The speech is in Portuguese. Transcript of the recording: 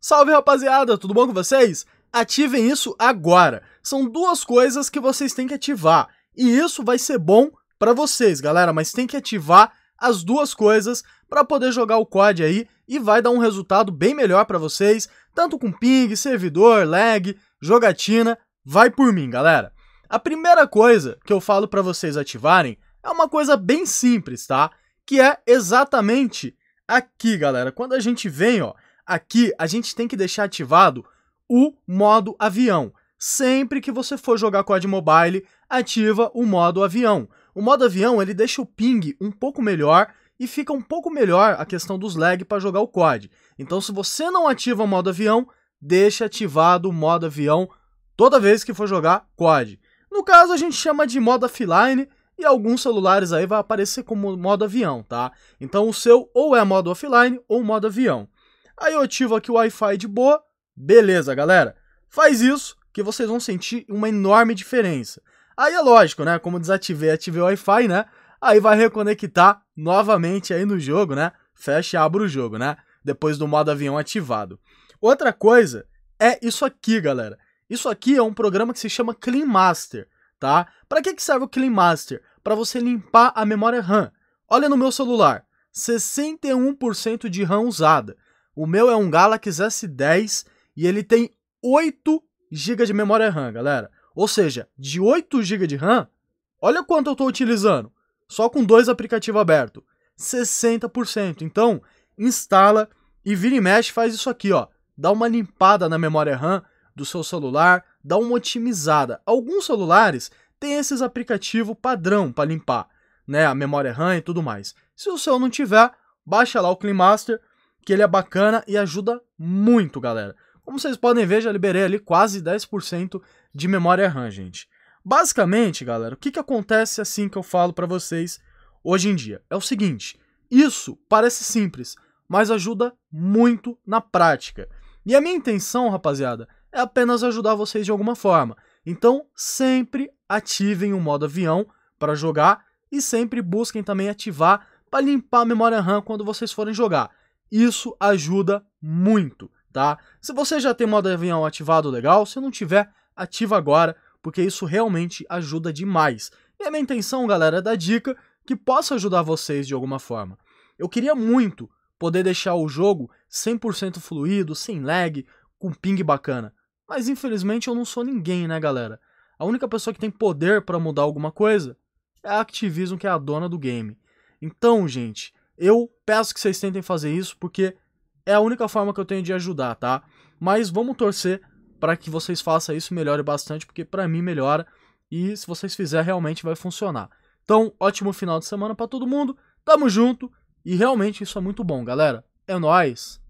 Salve rapaziada, tudo bom com vocês? Ativem isso agora. São duas coisas que vocês têm que ativar e isso vai ser bom para vocês, galera, mas tem que ativar as duas coisas para poder jogar o COD aí e vai dar um resultado bem melhor para vocês, tanto com ping, servidor, lag, jogatina, vai por mim, galera. A primeira coisa que eu falo para vocês ativarem é uma coisa bem simples, tá? Que é exatamente aqui, galera. Quando a gente vem, ó, aqui a gente tem que deixar ativado o modo avião. Sempre que você for jogar COD Mobile, ativa o modo avião. O modo avião ele deixa o ping um pouco melhor e fica um pouco melhor a questão dos lag para jogar o COD. Então, se você não ativa o modo avião, deixa ativado o modo avião toda vez que for jogar COD. No caso, a gente chama de modo offline e alguns celulares aí vai aparecer como modo avião, tá? Então, o seu ou é modo offline ou modo avião. Aí eu ativo aqui o Wi-Fi de boa. Beleza, galera. Faz isso que vocês vão sentir uma enorme diferença. Aí é lógico, né? Como desativei, ativei o Wi-Fi, né? Aí vai reconectar novamente aí no jogo, né? Fecha e abre o jogo, né? Depois do modo avião ativado. Outra coisa é isso aqui, galera. Isso aqui é um programa que se chama Clean Master, tá? Para que, que serve o Clean Master? Para você limpar a memória RAM. Olha no meu celular, 61% de RAM usada. O meu é um Galaxy S10 e ele tem 8 GB de memória RAM, galera. Ou seja, de 8 GB de RAM, olha quanto eu estou utilizando. Só com dois aplicativos abertos. 60%. Então, instala e vira e mexe faz isso aqui, ó. Dá uma limpada na memória RAM do seu celular, dá uma otimizada. Alguns celulares têm esses aplicativos padrão para limpar, né, a memória RAM e tudo mais. Se o seu não tiver, baixa lá o Clean Master que ele é bacana e ajuda muito, galera. Como vocês podem ver, já liberei ali quase 10% de memória RAM, gente. Basicamente, galera, o que, que acontece assim que eu falo para vocês hoje em dia? É o seguinte, isso parece simples, mas ajuda muito na prática. E a minha intenção, rapaziada, é apenas ajudar vocês de alguma forma. Então, sempre ativem o modo avião para jogar e sempre busquem também ativar para limpar a memória RAM quando vocês forem jogar. Isso ajuda muito, tá? Se você já tem modo avião ativado, legal. Se não tiver, ativa agora, porque isso realmente ajuda demais. E a minha intenção, galera, é dar dica que possa ajudar vocês de alguma forma. Eu queria muito poder deixar o jogo 100% fluido, sem lag, com ping bacana. Mas infelizmente eu não sou ninguém, né, galera? A única pessoa que tem poder para mudar alguma coisa é a Activision, que é a dona do game. Então, gente, eu peço que vocês tentem fazer isso porque é a única forma que eu tenho de ajudar, tá? Mas vamos torcer para que vocês façam isso melhore bastante, porque para mim melhora e se vocês fizerem realmente vai funcionar. Então, ótimo final de semana para todo mundo. Tamo junto e realmente isso é muito bom, galera. É nós.